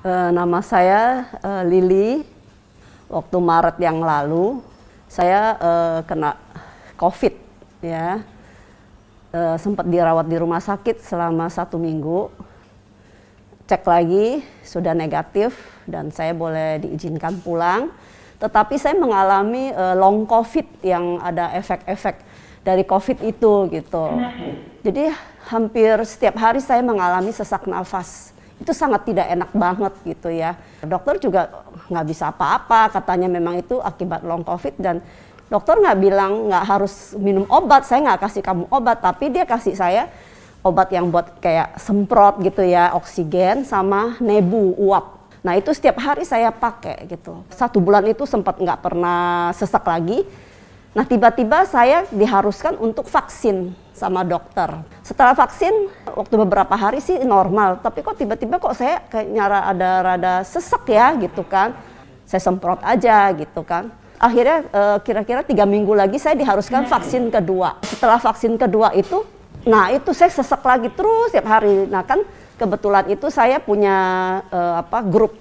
E, nama saya e, Lili. Waktu Maret yang lalu saya e, kena COVID, ya. E, sempat dirawat di rumah sakit selama satu minggu. Cek lagi sudah negatif dan saya boleh diizinkan pulang. Tetapi saya mengalami e, long COVID yang ada efek-efek dari COVID itu gitu. Jadi hampir setiap hari saya mengalami sesak nafas itu sangat tidak enak banget gitu ya. Dokter juga nggak bisa apa-apa, katanya memang itu akibat long covid dan dokter nggak bilang nggak harus minum obat, saya nggak kasih kamu obat, tapi dia kasih saya obat yang buat kayak semprot gitu ya, oksigen sama nebu uap. Nah itu setiap hari saya pakai gitu. Satu bulan itu sempat nggak pernah sesak lagi, Nah, tiba-tiba saya diharuskan untuk vaksin sama dokter. Setelah vaksin, waktu beberapa hari sih normal, tapi kok tiba-tiba kok saya kayak nyara ada rada sesek ya gitu kan. Saya semprot aja gitu kan. Akhirnya eh, kira-kira tiga minggu lagi saya diharuskan vaksin kedua. Setelah vaksin kedua itu, nah itu saya sesek lagi terus tiap hari. Nah kan kebetulan itu saya punya uh, apa grup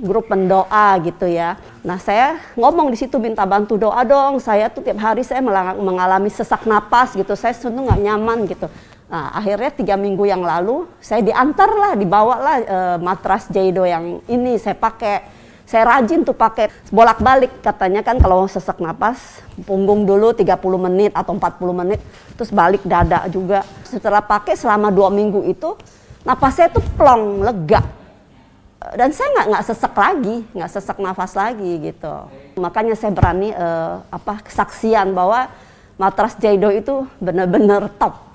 grup pendoa gitu ya. Nah saya ngomong di situ minta bantu doa dong. Saya tuh tiap hari saya mengalami sesak napas gitu. Saya sentuh nggak nyaman gitu. Nah, akhirnya tiga minggu yang lalu saya diantar lah, dibawa lah e, eh, matras Jaido yang ini saya pakai. Saya rajin tuh pakai bolak-balik katanya kan kalau sesak napas punggung dulu 30 menit atau 40 menit terus balik dada juga. Setelah pakai selama dua minggu itu napasnya tuh plong lega dan saya nggak nggak sesek lagi, nggak sesek nafas lagi gitu. Makanya saya berani uh, apa kesaksian bahwa matras Jaido itu benar-benar top